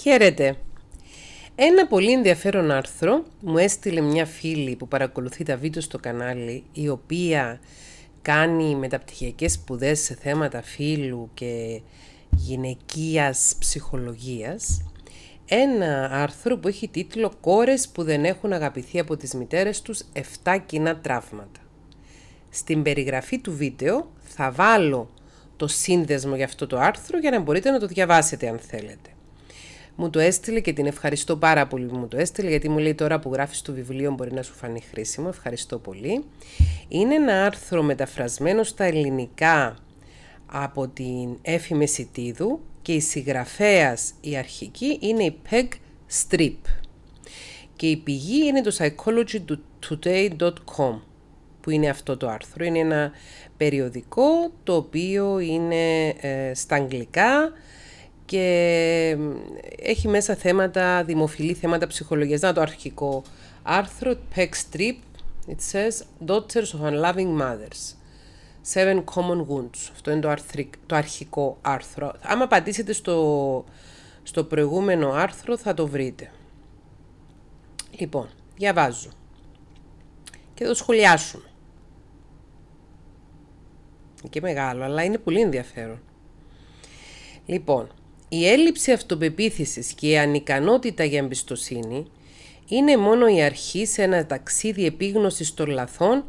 Χαίρετε! Ένα πολύ ενδιαφέρον άρθρο μου έστειλε μια φίλη που παρακολουθεί τα βίντεο στο κανάλι η οποία κάνει μεταπτυχιακές σπουδές σε θέματα φίλου και γυναικείας ψυχολογίας ένα άρθρο που έχει τίτλο «Κόρες που δεν έχουν αγαπηθεί από τις μητέρες τους 7 κοινά τραύματα». Στην περιγραφή του βίντεο θα βάλω το σύνδεσμο για αυτό το άρθρο για να μπορείτε να το διαβάσετε αν θέλετε. Μου το έστειλε και την ευχαριστώ πάρα πολύ που μου το έστειλε, γιατί μου λέει τώρα που γράφεις το βιβλίο μπορεί να σου φανεί χρήσιμο. Ευχαριστώ πολύ. Είναι ένα άρθρο μεταφρασμένο στα ελληνικά από την έφημε Μεσιτίδου και η συγγραφέας η αρχική είναι η Peg Strip και η πηγή είναι το psychologytoday.com που είναι αυτό το άρθρο. Είναι ένα περιοδικό το οποίο είναι ε, στα αγγλικά και έχει μέσα θέματα, δημοφιλή θέματα ψυχολογίας. Να το αρχικό άρθρο, Peck Strip, it says Daughters of Unloving Mothers. Seven Common Wounds. Αυτό είναι το, το αρχικό άρθρο. Άμα πατήσετε στο, στο προηγούμενο άρθρο θα το βρείτε. Λοιπόν, διαβάζω και το σχολιάσουμε. Και μεγάλο, αλλά είναι πολύ ενδιαφέρον. Λοιπόν, η έλλειψη αυτοπεποίθησης και η ανικανότητα για εμπιστοσύνη είναι μόνο η αρχή σε ένα ταξίδι επίγνωσης των λαθών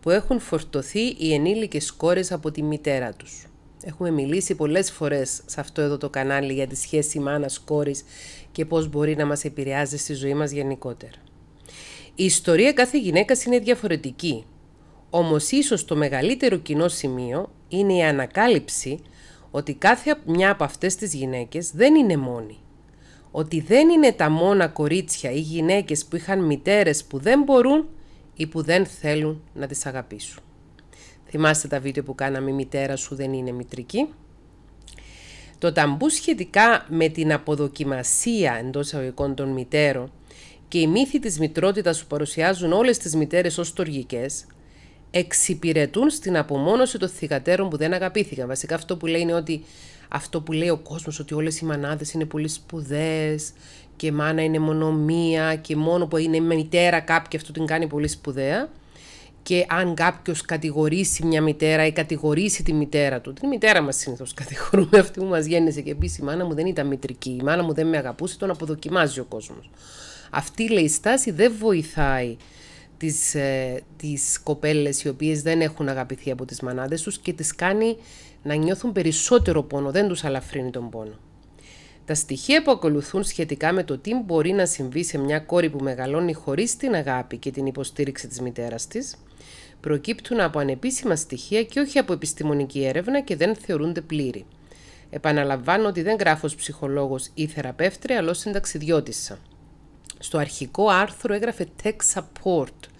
που έχουν φορτωθεί οι ενήλικες κόρες από τη μητέρα τους. Έχουμε μιλήσει πολλές φορές σε αυτό εδώ το κανάλι για τη σχέση μάνας-κόρης και πώς μπορεί να μας επηρεάζει στη ζωή μας γενικότερα. Η ιστορία κάθε γυναίκας είναι διαφορετική, όμως ίσως το μεγαλύτερο κοινό σημείο είναι η ανακάλυψη ότι κάθε μια από αυτές τις γυναίκες δεν είναι μόνη. Ότι δεν είναι τα μόνα κορίτσια ή γυναίκες που είχαν μητέρες που δεν μπορούν ή που δεν θέλουν να τις αγαπήσουν. Θυμάστε τα βίντεο που κάναμε «Η μητέρα σου δεν είναι μητρική». Το ταμπού σχετικά με την αποδοκιμασία εντός εισαγωγικών των μητέρων και η μύθοι της μητρότητας που παρουσιάζουν όλες τις μητέρες ως τοργικές εξυπηρετούν στην απομόνωση των θυγατέρων που δεν αγαπήθηκαν. Βασικά αυτό που λέει ότι αυτό που λέει ο κόσμος ότι όλες οι μανάδες είναι πολύ σπουδαίες και η μάνα είναι μόνο μία και μόνο που είναι μητέρα κάποια αυτό την κάνει πολύ σπουδαία και αν κάποιος κατηγορήσει μια μητέρα ή κατηγορήσει τη μητέρα του, την μητέρα μας συνήθως κατηγορούμε, αυτή που μας γέννησε και επίσης η μάνα μου δεν ήταν μητρική, η μάνα μου δεν με αγαπούσε, τον αποδοκιμάζει ο κόσμος. Αυτή λέει η στάση δεν βοηθάει τις, ε, τις κοπέλες οι οποίες δεν έχουν αγαπηθεί από τις μανάδες τους και τις κάνει να νιώθουν περισσότερο πόνο, δεν τους αλαφρύνει τον πόνο. Τα στοιχεία που ακολουθούν σχετικά με το τι μπορεί να συμβεί σε μια κόρη που μεγαλώνει χωρίς την αγάπη και την υποστήριξη της μητέρας της, προκύπτουν από ανεπίσημα στοιχεία και όχι από επιστημονική έρευνα και δεν θεωρούνται πλήρη. Επαναλαμβάνω ότι δεν γράφω ως ψυχολόγος ή θεραπεύτρια, αλλά ως συνταξιδιώτησα. Στο αρχικό άρθρο έγραφε tech support,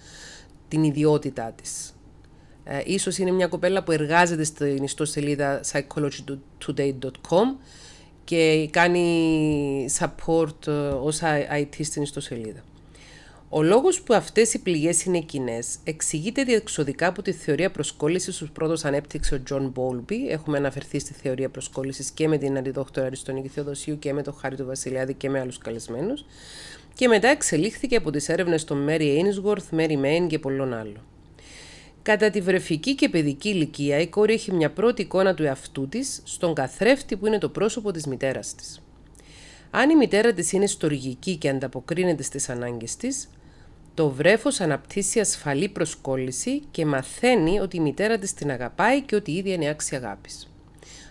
την ιδιότητά της. Ε, ίσως είναι μια κοπέλα που εργάζεται στην ιστοσελίδα psychologytoday.com και κάνει support ως ε, IT στην ιστοσελίδα. Ο λόγος που αυτές οι πληγές είναι κοινές εξηγείται διεξοδικά από τη θεωρία προσκόλλησης που πρώτος ανέπτυξε ο John Bowlby. Έχουμε αναφερθεί στη θεωρία προσκόλλησης και με την αντιδόκτωρα Αριστονίκη Θεοδοσίου και με τον Χάρη του Βασιλιάδη και με άλλους καλεσμένους και μετά εξελίχθηκε από τις έρευνες των Mary Ainsworth, Mary Main και πολλών άλλων. Κατά τη βρεφική και παιδική ηλικία, η κόρη έχει μια πρώτη εικόνα του εαυτού της στον καθρέφτη που είναι το πρόσωπο της μητέρας της. Αν η μητέρα της είναι στοργική και ανταποκρίνεται στις ανάγκες της, το βρέφος αναπτύσσει ασφαλή προσκόλληση και μαθαίνει ότι η μητέρα της την αγαπάει και ότι η ίδια είναι άξια αγάπης.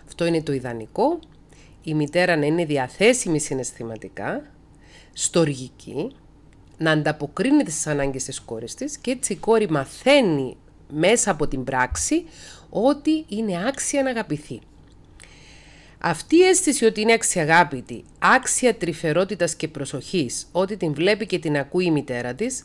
Αυτό είναι το ιδανικό, η μητέρα να είναι διαθέσιμη συναισθηματικά στοργική, να ανταποκρίνεται στις ανάγκες της κόρης της και έτσι η κόρη μαθαίνει μέσα από την πράξη ότι είναι άξια να αγαπηθεί. Αυτή η αίσθηση ότι είναι αξιαγάπητη, άξια τρυφερότητας και προσοχής, ότι την βλέπει και την ακούει η μητέρα της,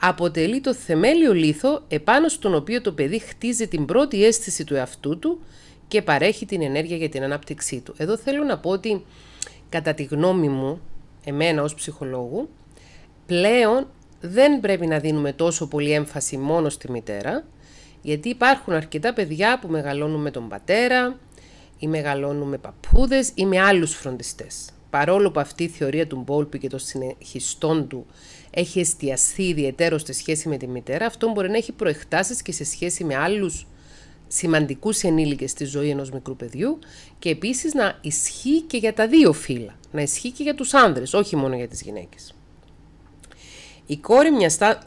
αποτελεί το θεμέλιο λίθο επάνω στον οποίο το παιδί χτίζει την πρώτη αίσθηση του εαυτού του και παρέχει την ενέργεια για την ανάπτυξή του. Εδώ θέλω να πω ότι κατά τη γνώμη μου εμένα ως ψυχολόγου, πλέον δεν πρέπει να δίνουμε τόσο πολύ έμφαση μόνο στη μητέρα, γιατί υπάρχουν αρκετά παιδιά που μεγαλώνουν με τον πατέρα ή μεγαλώνουν με παππούδες ή με άλλους φροντιστές. Παρόλο που αυτή η θεωρία του Μπόλπη και των συνεχιστών του έχει εστιαστεί ιδιαίτερο στη σχέση με τη μητέρα, αυτό μπορεί να έχει προεκτάσεις και σε σχέση με άλλους Σημαντικούς ενήλικες στη ζωή ενός μικρού παιδιού και επίσης να ισχύει και για τα δύο φύλλα, να ισχύει και για τους άνδρες, όχι μόνο για τις γυναίκες. Η κόρη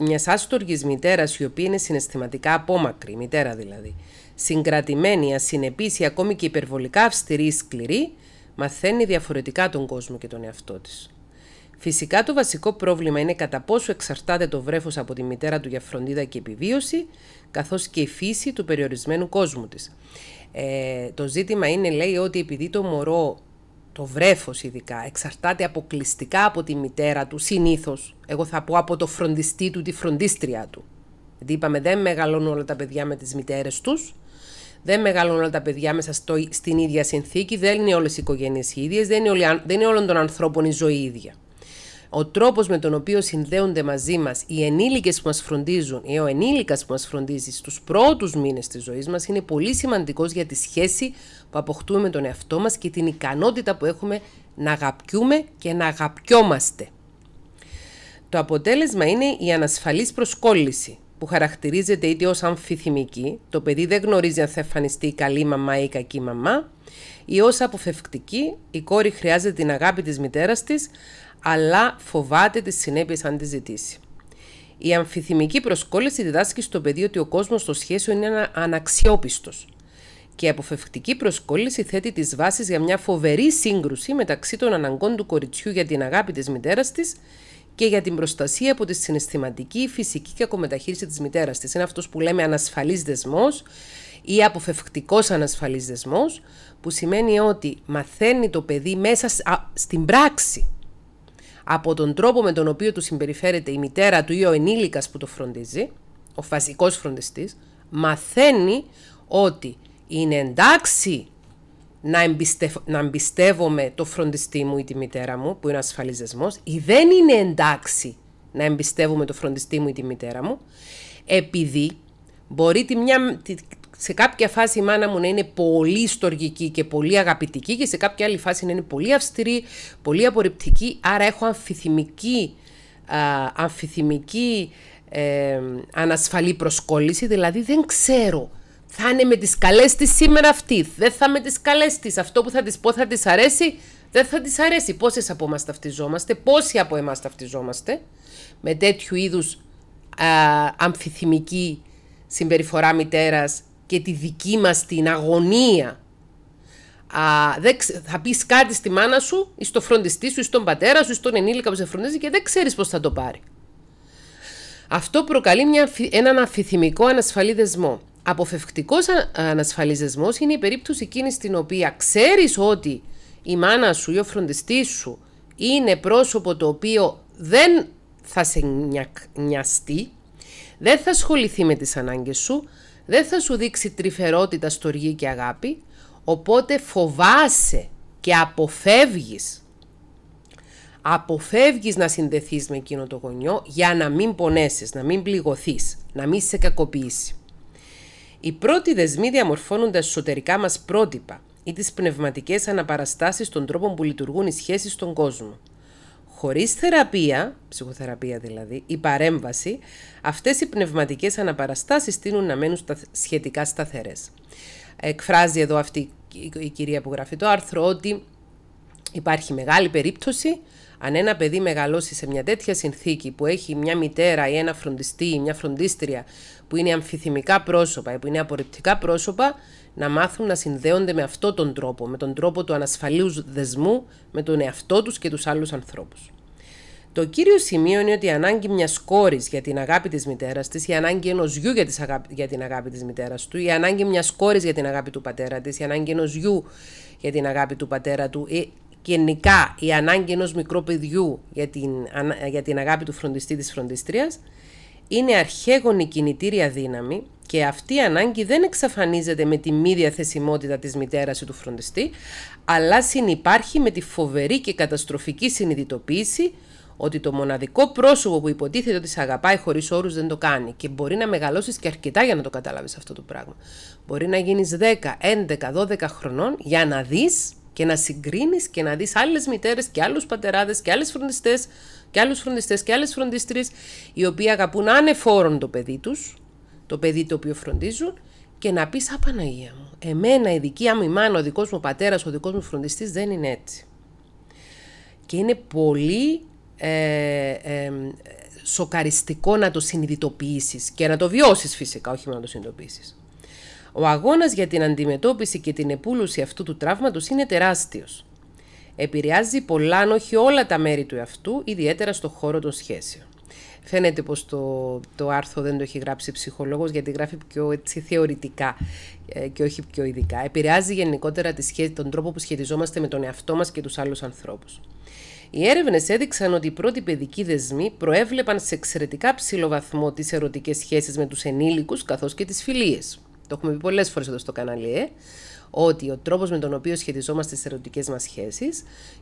μια άστοργης μητέρας, η οποία είναι συναισθηματικά απόμακρη, μητέρα δηλαδή, συγκρατημένη, ασυνεπής ή ακόμη και υπερβολικά αυστηρή ή σκληρή, μαθαίνει διαφορετικά τον κόσμο και τον εαυτό της. Φυσικά το βασικό πρόβλημα είναι κατά πόσο εξαρτάται το βρέφος από τη μητέρα του για φροντίδα και επιβίωση, καθώς και η φύση του περιορισμένου κόσμου της. Ε, το ζήτημα είναι, λέει, ότι επειδή το μωρό, το βρέφος ειδικά, εξαρτάται αποκλειστικά από τη μητέρα του, συνήθως, εγώ θα πω από το φροντιστή του, τη φροντίστρια του. Γιατί είπαμε δεν μεγαλώνουν όλα τα παιδιά με τις μητέρες τους, δεν μεγαλώνουν όλα τα παιδιά μέσα στην ίδια συνθήκη, δεν είναι όλες οι οικογένειες οι ίδιες, δεν είναι, όλοι, δεν είναι όλων των ανθρώπων η ζωή ίδια ο τρόπος με τον οποίο συνδέονται μαζί μας οι ενήλικες που μας φροντίζουν ή ε, ο ενήλικας που μας φροντίζει στους πρώτους μήνες της ζωής μας είναι πολύ σημαντικός για τη σχέση που αποκτούμε με τον εαυτό μας και την ικανότητα που έχουμε να αγαπιούμε και να αγαπιόμαστε. Το αποτέλεσμα είναι η ανασφαλής προσκόλληση που χαρακτηρίζεται είτε ως αμφιθυμική, το παιδί δεν γνωρίζει αν θα εμφανιστεί η καλή μαμά ή η κακή μαμά, ή ως αποφευκτική, η κόρη χρειάζεται την αγάπη της μητέρας της, αλλά φοβάται τις συνέπειες αν τη ζητήσει. Η αμφιθυμική προσκόλληση διδάσκει στο παιδί ότι ο κόσμος στο σχέσιο είναι αναξιόπιστος. Και η αποφευκτική προσκόλληση θέτει τις βάσεις για μια φοβερή σύγκρουση μεταξύ των αναγκών του κοριτσιού για την αγάπη της μητέρας της και για την προστασία από τη συναισθηματική, φυσική και ακομεταχείριση της μητέρας της. Είναι αυτός που λέμε ανασφαλής δεσμός ή αποφευκτικός ανασφαλής δεσμός, που σημαίνει ότι μαθαίνει το παιδί μέσα στην πράξη από τον τρόπο με τον οποίο του συμπεριφέρεται η μητέρα του ή ο ενήλικας που το φροντίζει, ο φασικός φροντιστής, μαθαίνει ότι είναι εντάξει να, εμπιστεύομαι το φροντιστή μου ή τη μητέρα μου, που είναι ασφαλής ή δεν είναι εντάξει να εμπιστεύομαι το φροντιστή μου ή τη μητέρα μου, επειδή μπορεί τη μια, σε κάποια φάση η μάνα μου να είναι πολύ στοργική και πολύ αγαπητική και σε κάποια άλλη φάση να είναι πολύ αυστηρή, πολύ απορριπτική, άρα έχω αμφιθυμική, α, αμφιθυμική ε, ανασφαλή προσκόλληση, δηλαδή δεν ξέρω. Θα είναι με τις καλές της σήμερα αυτή, δεν θα με τις καλές της, αυτό που θα της πω θα της αρέσει, δεν θα της αρέσει. Πόσες από εμάς ταυτιζόμαστε, πόσοι από εμάς ταυτιζόμαστε με τέτοιου είδους α, αμφιθυμική συμπεριφορά μητέρας και τη δική μας την αγωνία. Α, δεν, θα πεις κάτι στη μάνα σου ή στο φροντιστή σου ή στον πατέρα σου ή στον ενήλικα που σε φροντίζει και δεν ξέρεις πώς θα το πάρει. Αυτό προκαλεί μια, έναν αφιθυμικό ανασφαλή δεσμό. Αποφευκτικός είναι η περίπτωση εκείνη στην οποία ξέρεις ότι η μάνα σου ή ο φροντιστής σου είναι πρόσωπο το οποίο δεν θα σε νοιαστεί, δεν θα ασχοληθεί με τις ανάγκες σου, δεν θα σου δείξει τρυφερότητα, στοργή και αγάπη, οπότε φοβάσαι και αποφεύγεις. Αποφεύγεις να συνδεθείς με εκείνο το γονιό για να μην πονέσεις, να μην πληγωθείς, να μην σε κακοποιήσει. Οι πρώτοι δεσμοί διαμορφώνονται εσωτερικά μας πρότυπα ή τις πνευματικές αναπαραστάσεις των τρόπων που λειτουργούν οι σχέσεις στον κόσμο. Χωρίς θεραπεία, ψυχοθεραπεία δηλαδή, η παρέμβαση, αυτές οι πνευματικές αναπαραστάσεις τείνουν να μένουν σχετικά σταθερές. Εκφράζει εδώ αυτή η κυρία που γράφει το άρθρο ότι υπάρχει μεγάλη περίπτωση αν ένα παιδί μεγαλώσει σε μια τέτοια συνθήκη που έχει μια μητέρα ή ένα φροντιστή ή μια φροντίστρια που είναι αμφιθυμικά πρόσωπα ή που είναι απορριπτικά πρόσωπα, να μάθουν να συνδέονται με αυτόν τον τρόπο, με τον τρόπο του ανασφαλίου δεσμού με τον εαυτό τους και τους άλλους ανθρώπους. Το κύριο σημείο είναι ότι η ανάγκη μιας κόρης για την αγάπη της μητέρας της, η ανάγκη ενός γιου για, για την αγάπη της μητέρας του, η ανάγκη μιας κόρης για την αγάπη του πατέρα της, η ανάγκη ενός γιου για την αγάπη του πατέρα του, η, γενικά η ανάγκη ενός μικρού παιδιού για την, για την αγάπη του φροντιστή της φροντιστρίας, είναι αρχαίγονη κινητήρια δύναμη και αυτή η ανάγκη δεν εξαφανίζεται με τη μη διαθεσιμότητα της μητέρας ή του φροντιστή, αλλά συνυπάρχει με τη φοβερή και καταστροφική συνειδητοποίηση ότι το μοναδικό πρόσωπο που υποτίθεται ότι σε αγαπάει χωρίς όρους δεν το κάνει και μπορεί να μεγαλώσεις και αρκετά για να το καταλάβεις αυτό το πράγμα. Μπορεί να γίνεις 10, 11, 12 χρονών για να δεις και να συγκρίνεις και να δεις άλλες μητέρες και άλλους πατεράδες και άλλες φροντιστές και άλλους φροντιστές και άλλες φροντίστρε, οι οποίοι αγαπούν ανεφόρον το παιδί τους, το παιδί το οποίο φροντίζουν, και να πεις Απαναγία μου, εμένα η δική μου μάνα, ο δικός μου πατέρας, ο δικός μου φροντιστής δεν είναι έτσι. Και είναι πολύ ε, ε, σοκαριστικό να το συνειδητοποιήσεις και να το βιώσεις φυσικά, όχι μόνο να το συνειδητοποιήσεις. Ο αγώνας για την αντιμετώπιση και την επούλωση αυτού του τραύματος είναι τεράστιος. Επηρεάζει πολλά, αν όχι όλα τα μέρη του εαυτού, ιδιαίτερα στο χώρο των σχέσεων. Φαίνεται πως το, το άρθρο δεν το έχει γράψει ψυχολόγος γιατί γράφει πιο θεωρητικά ε, και όχι πιο ειδικά. Επηρεάζει γενικότερα τη σχέση, τον τρόπο που σχετιζόμαστε με τον εαυτό μας και τους άλλους ανθρώπους. Οι έρευνες έδειξαν ότι οι πρώτοι παιδικοί δεσμοί προέβλεπαν σε εξαιρετικά ψηλό βαθμό τις ερωτικές σχέσεις με τους ενήλικους καθώς και τις φιλίες. Το έχουμε πει πολλές φορές εδώ στο κανάλι, ε? ότι ο τρόπος με τον οποίο σχετιζόμαστε στις ερωτικές μας σχέσεις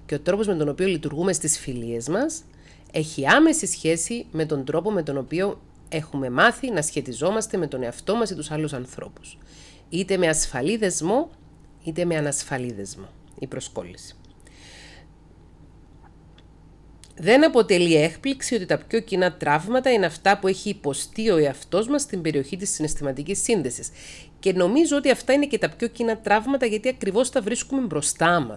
και ο τρόπος με τον οποίο λειτουργούμε στις φιλίες μας έχει άμεση σχέση με τον τρόπο με τον οποίο έχουμε μάθει να σχετιζόμαστε με τον εαυτό μας ή τους άλλους ανθρώπους. Είτε με ασφαλίδεσμο είτε με ανασφαλίδεσμο. η του αλλου ανθρωπου ειτε με ασφαλη δεσμο ειτε με ανασφαλη δεσμο η προσκολληση δεν αποτελεί έκπληξη ότι τα πιο κοινά τραύματα είναι αυτά που έχει υποστεί ο εαυτός μας στην περιοχή της συναισθηματικής σύνδεσης. Και νομίζω ότι αυτά είναι και τα πιο κοινά τραύματα γιατί ακριβώς τα βρίσκουμε μπροστά μας.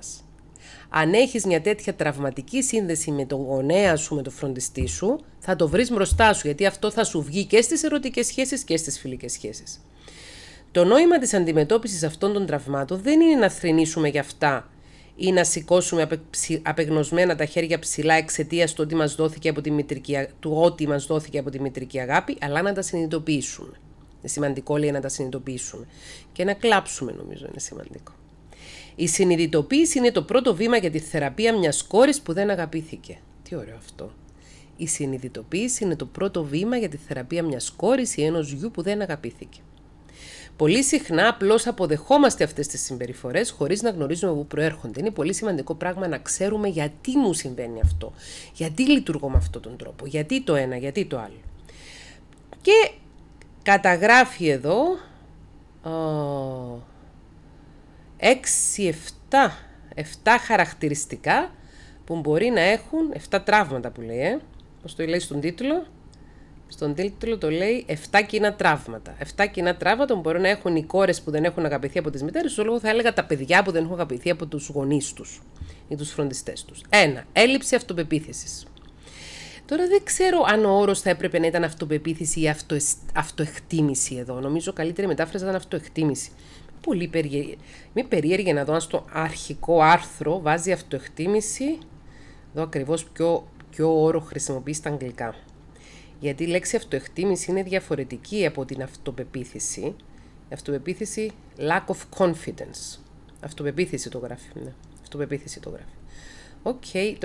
Αν έχεις μια τέτοια τραυματική σύνδεση με τον γονέα σου, με τον φροντιστή σου, θα το βρεις μπροστά σου γιατί αυτό θα σου βγει και στις ερωτικές σχέσεις και στις φιλικές σχέσεις. Το νόημα της αντιμετώπισης αυτών των τραυμάτων δεν είναι να θρυνήσουμε για αυτά ή να σηκώσουμε απεγνωσμένα τα χέρια ψηλά εξαιτίας του, ότι μας δόθηκε από τη μητρική, ότι μας δόθηκε από τη μητρική αγάπη, αλλά να τα συνειδητοποιήσουμε. Είναι σημαντικό λέει να τα συνειδητοποιήσουμε. Και να κλάψουμε νομίζω είναι σημαντικό. Η συνειδητοποίηση είναι το πρώτο βήμα για τη θεραπεία μιας κόρης που δεν αγαπήθηκε. Τι ωραίο αυτό. Η συνειδητοποίηση είναι το πρώτο βήμα για τη θεραπεία μιας κόρης ή ενός γιου που δεν αγαπήθηκε. Πολύ συχνά απλώς αποδεχόμαστε αυτές τις συμπεριφορές χωρίς να γνωρίζουμε πού προέρχονται. Είναι πολύ σημαντικό πράγμα να ξέρουμε γιατί μου συμβαίνει αυτό. Γιατί λειτουργώ με αυτόν τον τρόπο. Γιατί το ένα, γιατί το άλλο. Και καταγράφει εδώ. 6-7 χαρακτηριστικά που μπορεί να έχουν 7 τραύματα που λέει, ε, όπως το λέει στον τίτλο, στον τίτλο το λέει 7 κοινά τραύματα. 7 κοινά τραύματα που μπορεί να έχουν οι κόρες που δεν έχουν αγαπηθεί από τις μητέρες τους, λόγω θα έλεγα τα παιδιά που δεν έχουν αγαπηθεί από τους γονείς τους ή τους φροντιστές τους. Ένα, Έλλειψη αυτοπεποίθησης. Τώρα δεν ξέρω αν ο όρος θα έπρεπε να ήταν αυτοπεποίθηση ή αυτο, αυτοεκτίμηση εδώ. Νομίζω καλύτερη μετάφραση ήταν αυτοεκτίμηση. Πολύ περίεργη. περίεργη να δω αν στο αρχικό άρθρο βάζει αυτοεκτίμηση. Εδώ ακριβώς ποιο, ποιο όρο χρησιμοποιεί στα αγγλικά. Γιατί η λέξη αυτοεκτίμηση είναι διαφορετική από την αυτοπεποίθηση. Η αυτοπεποίθηση lack of confidence. Αυτοπεποίθηση το γράφει. Ναι. Αυτοπεποίθηση το γράφει. Οκ. Ε,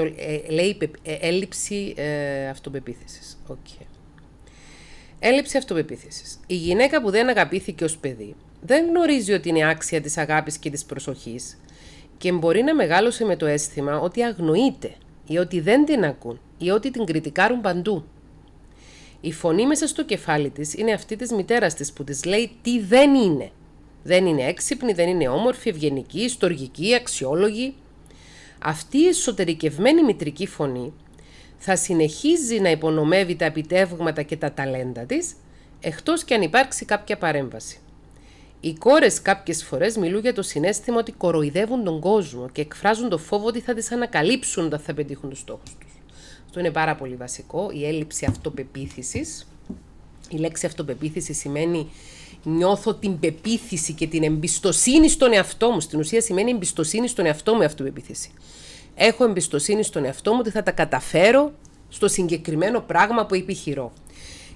λέει ε, έλλειψη ε, αυτοπεποίθησης. Έλλειψη αυτοπεποίθησης. Η γυναίκα που δεν αγαπήθηκε ως παιδί δεν γνωρίζει ότι είναι άξια της αγάπης και της προσοχής και μπορεί να μεγάλωσε με το αίσθημα ότι αγνοείται ή ότι δεν την ακούν ή ότι την κριτικάρουν παντού. Η φωνή μέσα στο κεφάλι της είναι αυτή της μητέρας της που της λέει τι δεν είναι. Δεν είναι έξυπνη, δεν είναι όμορφη, ευγενική, ιστορική, αξιόλογη. Αυτή η εσωτερικευμένη μητρική φωνή θα συνεχίζει να υπονομεύει τα επιτεύγματα και τα ταλέντα της, εκτός και αν υπάρξει κάποια παρέμβαση. Οι κόρες κάποιες φορές μιλούν για το συνέστημα ότι κοροϊδεύουν τον κόσμο και εκφράζουν το φόβο ότι θα τις ανακαλύψουν όταν θα πετύχουν τους στόχους τους. Αυτό είναι πάρα πολύ βασικό, η έλλειψη αυτοπεποίθησης. Η λέξη αυτοπεποίθηση σημαίνει νιώθω την πεποίθηση και την εμπιστοσύνη στον εαυτό μου. Στην ουσία σημαίνει εμπιστοσύνη στον εαυτό μου η αυτοπεποίθηση. Έχω εμπιστοσύνη στον εαυτό μου ότι θα τα καταφέρω στο συγκεκριμένο πράγμα που επιχειρώ.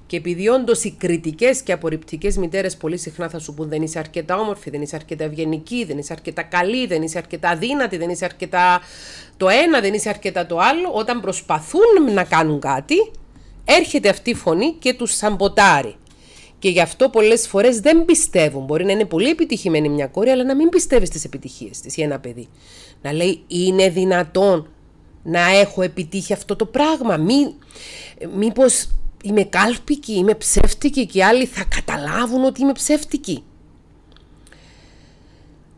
Και επειδή όντως οι κριτικές και απορριπτικές μητέρες πολύ συχνά θα σου πούν δεν είσαι αρκετά όμορφη, δεν είσαι αρκετά ευγενική, δεν είσαι αρκετά καλή, δεν είσαι αρκετά δύνατη, δεν είσαι αρκετά το ένα, δεν είσαι αρκετά το άλλο, όταν προσπαθούν να κάνουν κάτι, έρχεται αυτή η φωνή και τους σαμποτάρει. Και γι' αυτό πολλές φορές δεν πιστεύουν. Μπορεί να είναι πολύ επιτυχημένη μια κόρη, αλλά να μην πιστεύεις στι επιτυχίες της ή ένα παιδί. Να λέει, είναι δυνατόν να έχω επιτύχει αυτό το πράγμα. Μη, μήπως είμαι κάλπικη, είμαι ψεύτικη και οι άλλοι θα καταλάβουν ότι είμαι ψεύτικη.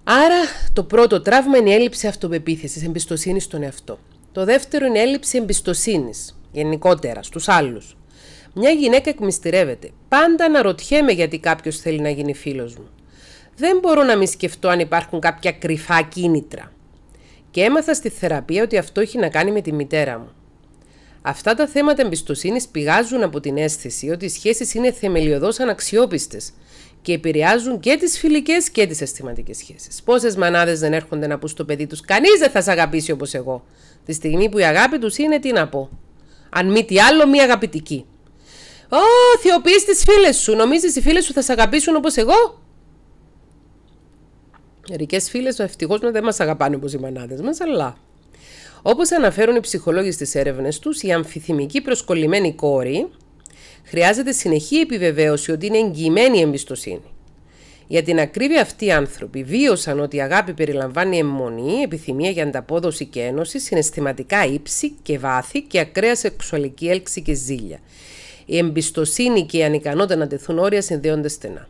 Άρα το πρώτο τραύμα είναι η έλλειψη αυτοπεποίθησης, εμπιστοσύνης στον εαυτό. Το δεύτερο είναι η έλλειψη εμπιστοσύνης γενικότερα στους άλλους. Μια γυναίκα εκμυστηρεύεται. Πάντα αναρωτιέμαι γιατί κάποιος θέλει να γίνει φίλος μου. Δεν μπορώ να μη σκεφτώ αν υπάρχουν κάποια κρυφά κίνητρα. Και έμαθα στη θεραπεία ότι αυτό έχει να κάνει με τη μητέρα μου. Αυτά τα θέματα εμπιστοσύνης πηγάζουν από την αίσθηση ότι οι σχέσεις είναι θεμελιωδώς αναξιόπιστες και επηρεάζουν και τις φιλικές και τις αισθηματικές σχέσεις. Πόσες μανάδες δεν έρχονται να πούν στο παιδί τους: Κανείς δεν θα σε αγαπήσει όπως εγώ. Τη στιγμή που η αγάπη τους είναι, τι να πω. Αν μη τι άλλο, μη αγαπητική. Ω, θεοποιείς τις φίλες σου. Νομίζεις οι φίλες σου θα σε αγαπήσουν όπως εγώ. Μερικές φίλες, ευτυχώς δεν μας αγαπάνε όπως οι μανάδες μας, αλλά Όπως αναφέρουν οι ψυχολόγοι στις έρευνες τους, η αμφιθυμική προσκολλημένη κόρη χρειάζεται συνεχή επιβεβαίωση ότι είναι εγγυημένη η εμπιστοσύνη. Για την ακρίβεια, αυτοί οι άνθρωποι βίωσαν ότι η αγάπη περιλαμβάνει αιμονή, επιθυμία για ανταπόδοση και ένωση, συναισθηματικά ύψη και βάθη και ακραία σεξουαλική έλξη και ζήλια. Η εμπιστοσύνη και η ανικανότητα να τεθούν όρια συνδέονται στενά.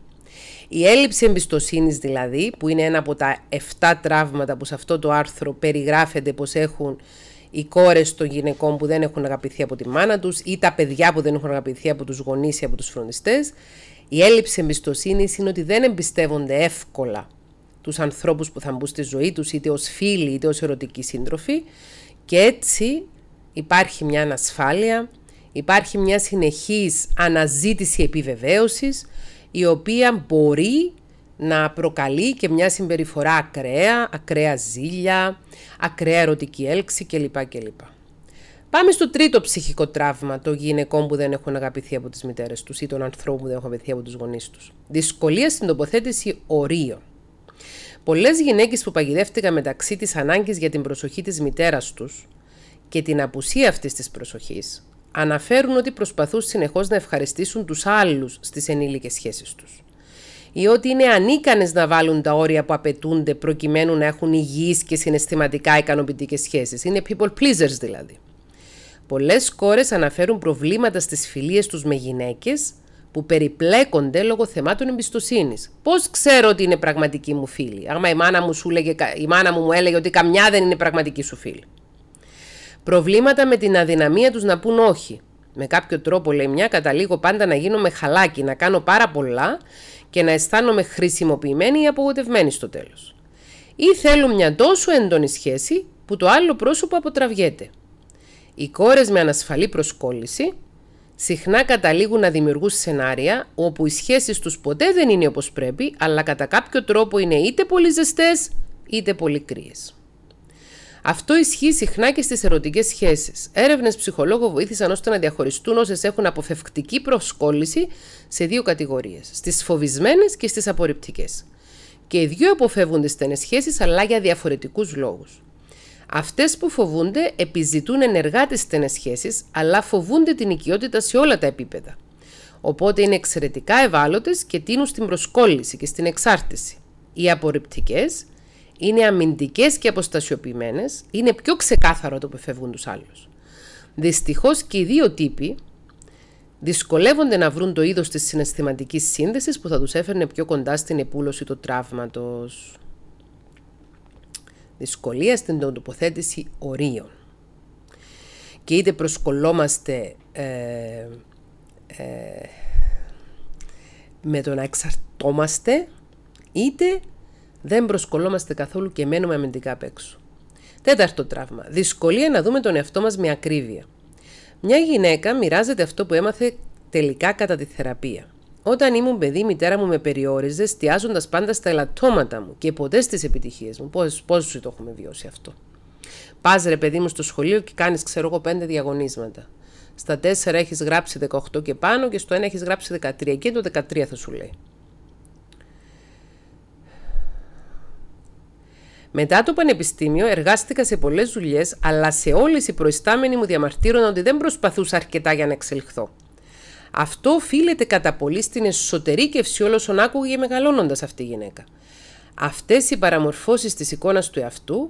Η έλλειψη εμπιστοσύνης, δηλαδή, που είναι ένα από τα 7 τραύματα που σε αυτό το άρθρο περιγράφεται πώ έχουν οι κόρες των γυναικών που δεν έχουν αγαπηθεί από τη μάνα τους ή τα παιδιά που δεν έχουν αγαπηθεί από τους γονείς ή από τους φροντιστές. Η έλλειψη εμπιστοσύνης είναι ότι δεν εμπιστεύονται εύκολα τους ανθρώπους που θα μπουν στη ζωή τους, είτε ως φίλοι είτε ως ερωτικοί σύντροφοι. Και έτσι υπάρχει μια ανασφάλεια, υπάρχει μια συνεχής αναζήτηση επιβεβαίωσης η οποία μπορεί να προκαλεί και μια συμπεριφορά ακραία, ακραία ζήλια, ακραία ερωτική έλξη κλπ. Πάμε στο τρίτο ψυχικό τραύμα των γυναικών που δεν έχουν αγαπηθεί από τις μητέρες τους ή των ανθρώπων που δεν έχουν αγαπηθεί από τους γονείς τους. Δυσκολία στην τοποθέτηση ορίων. Πολλές γυναίκες που παγιδεύτηκαν μεταξύ της ανάγκης για την προσοχή της μητέρας τους και την απουσία αυτής της προσοχής, αναφέρουν ότι προσπαθούν συνεχώς να ευχαριστήσουν τους άλλους στις ενήλικες σχέσεις τους ή ότι είναι ανίκανες να βάλουν τα όρια που απαιτούνται προκειμένου να έχουν υγιείς και συναισθηματικά ικανοποιητικές σχέσεις. Είναι people pleasers δηλαδή. Πολλές κόρες αναφέρουν προβλήματα στις φιλίες τους με γυναίκες που περιπλέκονται λόγω θεμάτων εμπιστοσύνης. Πώς ξέρω ότι είναι πραγματική μου φίλη, Άμα η μάνα μου, λέγε, η μάνα μου, μου έλεγε ότι καμιά δεν είναι πραγματική σου φίλη. Προβλήματα με την αδυναμία τους να πούν όχι. Με κάποιο τρόπο, λέει μια, καταλήγω πάντα να γίνομαι χαλάκι, να κάνω πάρα πολλά και να αισθάνομαι χρησιμοποιημένη ή απογοητευμένη στο τέλος. Ή θέλουν μια τόσο έντονη σχέση που το άλλο πρόσωπο αποτραβιέται. Οι κόρες με ανασφαλή προσκόλληση συχνά καταλήγουν να δημιουργούν σενάρια όπου οι σχέσεις τους ποτέ δεν είναι όπως πρέπει, αλλά κατά κάποιο τρόπο είναι είτε πολύ ζεστές είτε πολύ κρύες. Αυτό ισχύει συχνά και στις ερωτικές σχέσεις. Έρευνες ψυχολόγου βοήθησαν ώστε να διαχωριστούν όσες έχουν αποφευκτική προσκόλληση σε δύο κατηγορίες: στις φοβισμένες και στις απορριπτικές. Και οι δύο αποφεύγουν τις στενές σχέσεις, αλλά για διαφορετικούς λόγους. Αυτές που φοβούνται επιζητούν ενεργά τις στενές σχέσεις, αλλά φοβούνται την οικειότητα σε όλα τα επίπεδα. Οπότε είναι εξαιρετικά ευάλωτες και τίνουν στην προσκόλληση και στην εξάρτηση. Οι απορριπτικές, είναι αμυντικές και αποστασιοποιημένες, είναι πιο ξεκάθαρο το που φεύγουν τους άλλους. Δυστυχώς και οι δύο τύποι δυσκολεύονται να βρουν το είδος της συναισθηματικής σύνδεσης που θα τους έφερνε πιο κοντά στην επούλωση του τραύματος. Δυσκολία στην τοποθέτηση ορίων. Και είτε προσκολόμαστε ε, ε, με το να εξαρτώμαστε, είτε δεν προσκολόμαστε καθόλου και μένουμε αμυντικά απ' έξω. Τέταρτο τραύμα. Δυσκολία να δούμε τον εαυτό μας με ακρίβεια. Μια γυναίκα μοιράζεται αυτό που έμαθε τελικά κατά τη θεραπεία. Όταν ήμουν παιδί, η μητέρα μου με περιόριζε, εστιάζοντας πάντα στα ελαττώματα μου και ποτέ στις επιτυχίες μου. Πώς σου το έχουμε βιώσει αυτό. Πας ρε παιδί μου στο σχολείο και κάνεις, ξέρω εγώ, πέντε διαγωνίσματα. Στα τέσσερα έχεις γράψει 18 και πάνω και στο 1 έχεις γράψει 13 και το 13 θα σου λέει. Μετά το πανεπιστήμιο εργάστηκα σε πολλές δουλειές, αλλά σε όλες οι προϊστάμενοι μου διαμαρτύρωναν ότι δεν προσπαθούσα αρκετά για να εξελιχθώ. Αυτό οφείλεται κατά πολύ στην εσωτερήκευση όλων άκουγε μεγαλώνοντας αυτή η γυναίκα. Αυτές οι παραμορφώσεις της εικόνας του εαυτού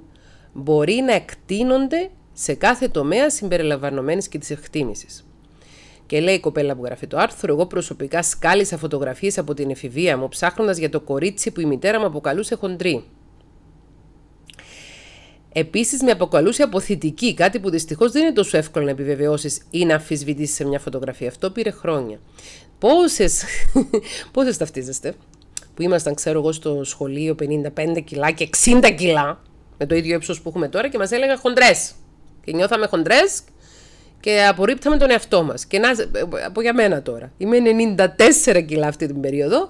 μπορεί να εκτείνονται σε κάθε τομέα συμπεριλαμβανομένης και της εκτίμησης. Και λέει η κοπέλα που γράφει το άρθρο, εγώ προσωπικά σκάλισα φωτογραφίες από την εφηβεία μου ψάχνοντας για το κορίτσι που η μητέρα μου αποκαλούσε χοντρή. Επίσης, με αποκαλούσε αποθητική, κάτι που δυστυχώς δεν είναι τόσο εύκολο να επιβεβαιώσεις ή να αμφισβητήσεις σε μια φωτογραφία. Αυτό πήρε χρόνια. Πόσες πόσες ταυτίζεστε, που ήμασταν, ξέρω εγώ, στο σχολείο 55 κιλά και 60 κιλά, με το ίδιο ύψος που έχουμε τώρα, και μας έλεγα χοντρές. Και νιώθαμε χοντρές και απορρίπταμε τον εαυτό μας. Και να, από για μένα τώρα. Είμαι 94 κιλά αυτή την περίοδο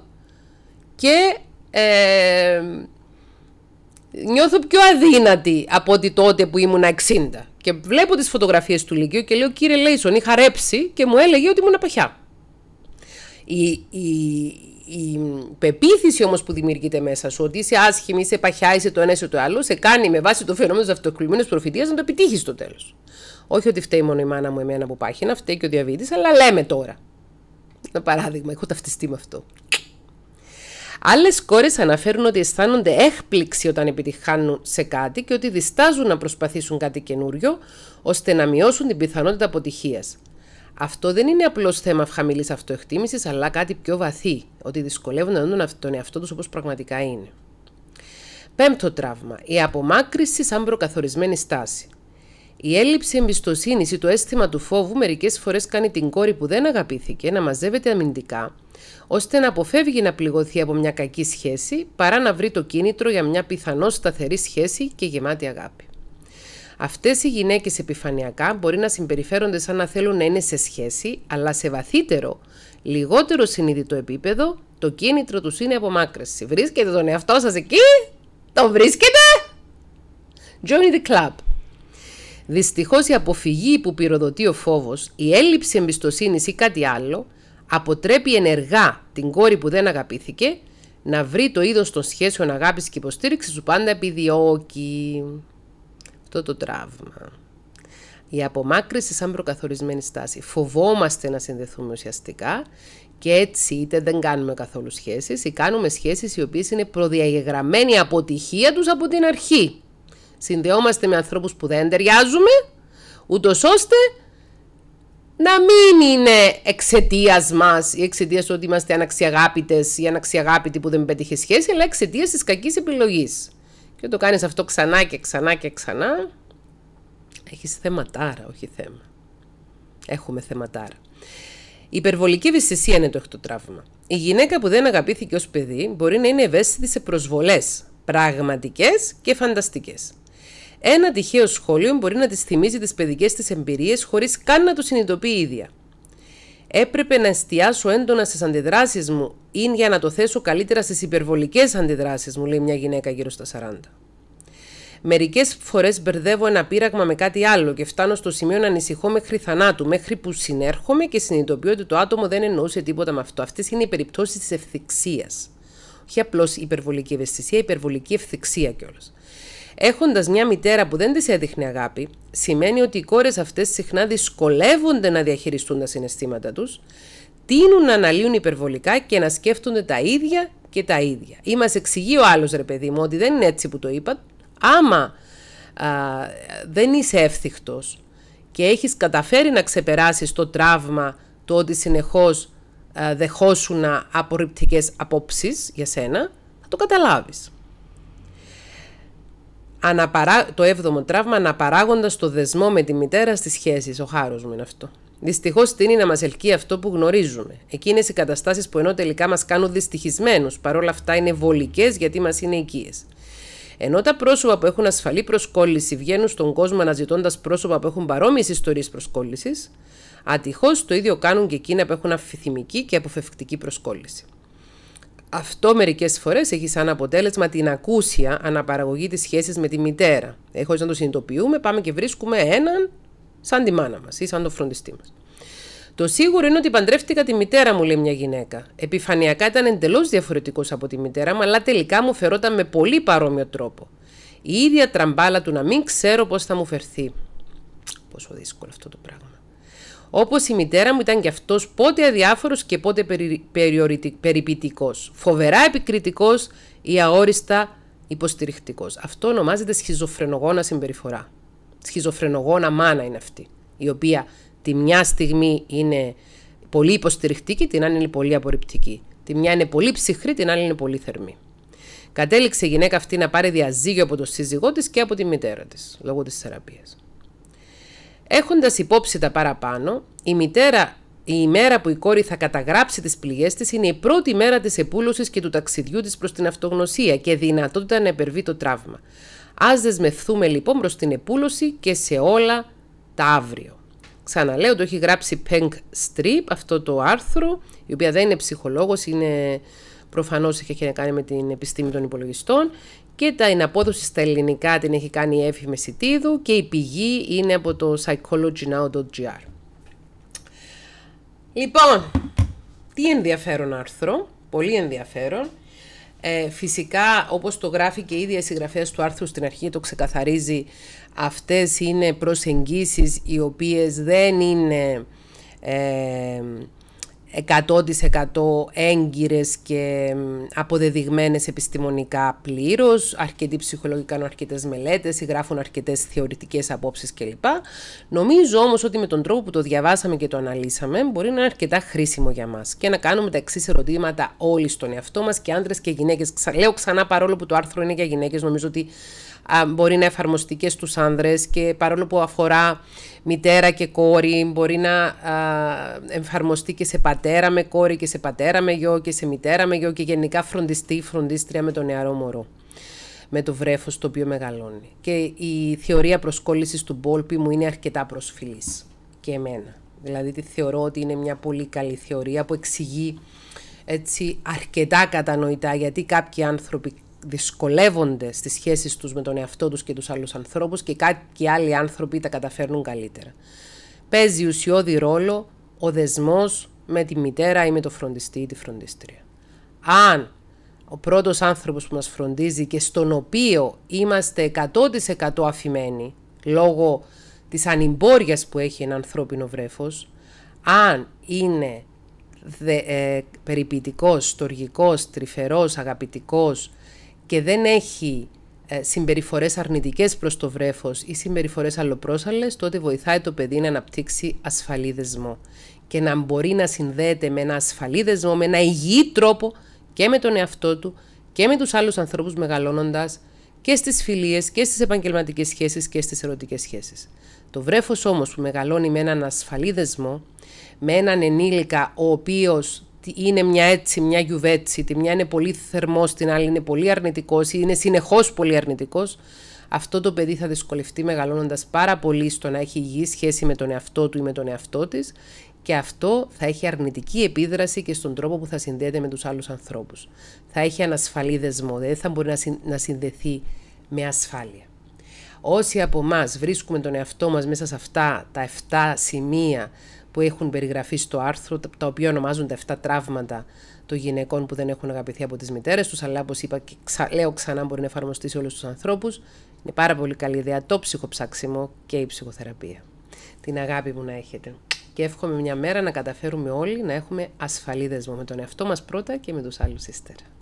και ε, νιώθω πιο αδύνατη από ότι τότε που ήμουν 60. Και βλέπω τις φωτογραφίες του Λυκείου και λέω κύριε Λέισον είχα ρέψει και μου έλεγε ότι ήμουν παχιά. Η, η, η πεποίθηση όμως που δημιουργείται μέσα σου ότι είσαι άσχημη, είσαι παχιά, είσαι το ένα, είσαι το άλλο, σε κάνει με βάση το φαινόμενο της αυτοκληρωμένης προφητείας να το επιτύχεις στο τέλος. Όχι ότι φταίει μόνο η μάνα μου εμένα που πάχει, να φταίει και ο διαβήτης, αλλά λέμε τώρα. Ένα παράδειγμα, έχω ταυτιστεί με αυτό. Άλλες κόρες αναφέρουν ότι αισθάνονται έκπληξη όταν επιτυχάνουν σε κάτι και ότι διστάζουν να προσπαθήσουν κάτι καινούριο ώστε να μειώσουν την πιθανότητα αποτυχίας. Αυτό δεν είναι απλώς θέμα χαμηλής αυτοεκτίμησης, αλλά κάτι πιο βαθύ, ότι δυσκολεύουν να δουν τον εαυτό τους όπως πραγματικά είναι. Πέμπτο τραύμα. Η απομάκρυση σαν προκαθορισμένη στάση. Η έλλειψη εμπιστοσύνης ή το αίσθημα του φόβου μερικές φορές κάνει την κόρη που δεν αγαπήθηκε να μαζεύεται αμυντικά ώστε να αποφεύγει να πληγωθεί από μια κακή σχέση παρά να βρει το κίνητρο για μια πιθανώς σταθερή σχέση και γεμάτη αγάπη. Αυτές οι γυναίκες επιφανειακά μπορεί να συμπεριφέρονται σαν να θέλουν να είναι σε σχέση, αλλά σε βαθύτερο, λιγότερο συνειδητό επίπεδο, το κίνητρο τους είναι απομάκρυνση. Βρίσκετε τον εαυτό σας εκεί, το βρίσκετε. Join the club. Δυστυχώς η αποφυγή που πυροδοτεί ο φόβος, η έλλειψη εμπιστοσύνης ή κάτι άλλο, αποτρέπει ενεργά την κόρη που δεν αγαπήθηκε να βρει το είδος των σχέσεων αγάπης και υποστήριξης που πάντα επιδιώκει. Αυτό το τραύμα. Η απομάκρυση σαν προκαθορισμένη στάση. Φοβόμαστε να συνδεθούμε ουσιαστικά και έτσι είτε δεν κάνουμε καθόλου σχέσεις ή κάνουμε σχέσεις οι οποίες είναι προδιαγεγραμμένη αποτυχία τους από την αρχή. Συνδεόμαστε με ανθρώπους που δεν ταιριάζουμε, ούτως ώστε να μην είναι εξαιτίας μας ή εξαιτίας του ότι είμαστε αναξιαγάπητες ή αναξιαγάπητοι που δεν πέτυχε σχέση, αλλά εξαιτίας της κακής επιλογής. Και το κάνεις αυτό ξανά και ξανά και ξανά, έχεις θέματάρα, όχι θέμα. Έχουμε θέματάρα. Η υπερβολική ευαισθησία είναι το έκτο τραύμα. Η γυναίκα που δεν αγαπήθηκε ως παιδί μπορεί να είναι ευαίσθητη σε προσβολές, πραγματικές και φανταστικές. Ένα τυχαίο σχόλιο μπορεί να τη θυμίζει τις παιδικές της εμπειρίες χωρίς καν να το συνειδητοποιεί η ίδια. Έπρεπε να εστιάσω έντονα στις αντιδράσεις μου ή για να το θέσω καλύτερα στις υπερβολικές αντιδράσεις μου, λέει μια γυναίκα γύρω στα 40. Μερικές φορές μπερδεύω ένα πείραγμα με κάτι άλλο και φτάνω στο σημείο να ανησυχώ μέχρι θανάτου, μέχρι που συνέρχομαι και συνειδητοποιώ ότι το άτομο δεν εννοούσε τίποτα με αυτό. Αυτές είναι οι περιπτώσεις της ευθυξίας. Όχι απλώς υπερβολική ευαισθησία, υπερβολική ευθυξία κιόλας. Έχοντας μια μητέρα που δεν της έδειχνε αγάπη, σημαίνει ότι οι κόρες αυτές συχνά δυσκολεύονται να διαχειριστούν τα συναισθήματά τους, τείνουν να αναλύουν υπερβολικά και να σκέφτονται τα ίδια και τα ίδια. Ή μας εξηγεί ο άλλος, ρε παιδί μου, ότι δεν είναι έτσι που το είπα. Άμα α, δεν είσαι εύθυχτος και έχεις καταφέρει να ξεπεράσεις το τραύμα το ότι συνεχώς δεχόσουν απορριπτικές για σένα, θα το καταλάβεις αναπαρά... το έβδομο τραύμα αναπαράγοντας το δεσμό με τη μητέρα στις σχέσεις. Ο χάρος μου είναι αυτό. Δυστυχώς τίνει να μας ελκύει αυτό που γνωρίζουμε. Εκείνες οι καταστάσεις που ενώ τελικά μας κάνουν δυστυχισμένους, παρόλα αυτά είναι βολικές γιατί μας είναι οικίες. Ενώ τα πρόσωπα που έχουν ασφαλή προσκόλληση βγαίνουν στον κόσμο αναζητώντας πρόσωπα που έχουν παρόμοιες ιστορίες προσκόλλησης, ατυχώς το ίδιο κάνουν και εκείνα που έχουν αφιθυμική και αποφευκτική προσκόλληση. Αυτό μερικές φορές έχει σαν αποτέλεσμα την ακούσια αναπαραγωγή της σχέσης με τη μητέρα. Έχω ε, να το συνειδητοποιούμε, πάμε και βρίσκουμε έναν σαν τη μάνα μας ή σαν τον φροντιστή μας. Το σίγουρο είναι ότι παντρεύτηκα τη μητέρα μου, λέει μια γυναίκα. Επιφανειακά ήταν εντελώς διαφορετικός από τη μητέρα μου, αλλά τελικά μου φερόταν με πολύ παρόμοιο τρόπο. Η ίδια τραμπάλα του να μην ξέρω πώς θα μου φερθεί. Πόσο δύσκολο αυτό το πράγμα. Όπως η μητέρα μου ήταν και αυτός πότε αδιάφορος και πότε περι, αόριστα υποστηρικτικός. Αυτό ονομάζεται σχιζοφρενογόνα συμπεριφορά. Σχιζοφρενογόνα μάνα είναι αυτή, η αοριστα υποστηριχτικος αυτο ονομαζεται σχιζοφρενογονα συμπεριφορα σχιζοφρενογονα μανα ειναι αυτη η οποια τη μια στιγμή είναι πολύ υποστηριχτική, την άλλη είναι πολύ απορριπτική. Τη μια είναι πολύ ψυχρή, την άλλη είναι πολύ θερμή. Κατέληξε η γυναίκα αυτή να πάρει διαζύγιο από τον σύζυγό της και από τη μητέρα της. λόγω της θεραπείας. Έχοντας υπόψη τα παραπάνω, η μητέρα η ημέρα που η κόρη θα καταγράψει τις πληγές της είναι η πρώτη μέρα της επούλωσης και του ταξιδιού της προς την αυτογνωσία και δυνατότητα να επερβεί το τραύμα. Ας δεσμευθούμε λοιπόν προς την επούλωση και σε όλα τα αύριο. Ξαναλέω, το έχει γράψει Peng Strip αυτό το άρθρο, η οποία δεν είναι ψυχολόγος, είναι προφανώς είχε να κάνει με την επιστήμη των υπολογιστών και τα εναπόδοση στα ελληνικά την έχει κάνει η έφη Μεσητίδου και η πηγή είναι από το psychologynow.gr. Λοιπόν, τι ενδιαφέρον άρθρο, πολύ ενδιαφέρον. Ε, φυσικά, όπως το γράφει και η ίδια συγγραφέας του άρθρου στην αρχή, το ξεκαθαρίζει, αυτές είναι προσεγγίσεις οι οποίες δεν είναι... Ε, 100% έγκυρες και αποδεδειγμένες επιστημονικά πλήρως, αρκετοί ψυχολόγοι κάνουν αρκετές μελέτες ή γράφουν αρκετές θεωρητικές απόψεις κλπ. Νομίζω όμως ότι με τον τρόπο που το διαβάσαμε και το αναλύσαμε μπορεί να είναι αρκετά χρήσιμο για μας και να κάνουμε τα εξής ερωτήματα όλοι στον εαυτό μας και άντρες και γυναίκες. Λέω ξανά παρόλο που το άρθρο είναι για γυναίκες, νομίζω ότι μπορεί να εφαρμοστεί και στους άνδρες και παρόλο που αφορά μητέρα και κόρη μπορεί να εφαρμοστεί και σε πατέρα με κόρη και σε πατέρα με γιο και σε μητέρα με γιο και γενικά φροντιστή, φροντίστρια με το νεαρό μωρό με το βρέφος το οποίο μεγαλώνει. Και η θεωρία προσκόλλησης του Μπόλπι μου είναι αρκετά προσφυλής και εμένα. Δηλαδή τη θεωρώ ότι είναι μια πολύ καλή θεωρία που εξηγεί έτσι αρκετά κατανοητά γιατί κάποιοι άνθρωποι δυσκολεύονται στις σχέσεις τους με τον εαυτό τους και τους άλλους ανθρώπους και κάποιοι άλλοι άνθρωποι τα καταφέρνουν καλύτερα. Παίζει ουσιώδη ρόλο ο δεσμός με τη μητέρα ή με το φροντιστή ή τη φροντίστρια. Αν ο πρώτος άνθρωπος που μας φροντίζει και στον οποίο είμαστε 100% αφημένοι λόγω της ανυμπόριας που έχει ένα ανθρώπινο βρέφος, αν είναι δε, ε, στοργικός, τρυφερός, αγαπητικός, και δεν έχει ε, συμπεριφορές αρνητικές προς το βρέφος ή συμπεριφορές αλλοπρόσαλλες, τότε βοηθάει το παιδί να αναπτύξει ασφαλή δεσμό και να μπορεί να συνδέεται με ένα ασφαλή δεσμό, με ένα υγιή τρόπο και με τον εαυτό του και με τους άλλους ανθρώπους μεγαλώνοντας και στις φιλίες και στις επαγγελματικές σχέσεις και στις ερωτικές σχέσεις. Το βρέφος όμως που μεγαλώνει με έναν ασφαλή δεσμό, με έναν ενήλικα ο οποίος είναι μια έτσι, μια γιουβέτσι, τη μια είναι πολύ θερμός την άλλη είναι πολύ αρνητικός ή είναι συνεχώς πολύ αρνητικός. αυτό το παιδί θα δυσκολευτεί μεγαλώνοντας πάρα πολύ στο να έχει υγιή σχέση με τον εαυτό του ή με τον εαυτό της, και αυτό θα έχει αρνητική επίδραση και στον τρόπο που θα συνδέεται με τους άλλους ανθρώπους. Θα έχει ανασφαλή δεσμό, δεν δηλαδή θα μπορεί να συνδεθεί με ασφάλεια. Όσοι από εμάς βρίσκουμε τον εαυτό μας μέσα σε αυτά τα 7 σημεία που έχουν περιγραφεί στο άρθρο, τα οποία ονομάζονται αυτά τραύματα των γυναικών που δεν έχουν αγαπηθεί από τις μητέρες τους, αλλά όπως είπα και ξα, λέω ξανά, μπορεί να εφαρμοστεί σε όλους τους ανθρώπους. Είναι πάρα πολύ καλή ιδέα το ψυχοψάξιμο και η ψυχοθεραπεία. Την αγάπη που να έχετε. Και εύχομαι μια μέρα να καταφέρουμε όλοι να έχουμε ασφαλή δεσμό με τον εαυτό μας πρώτα και με τους άλλους ύστερα.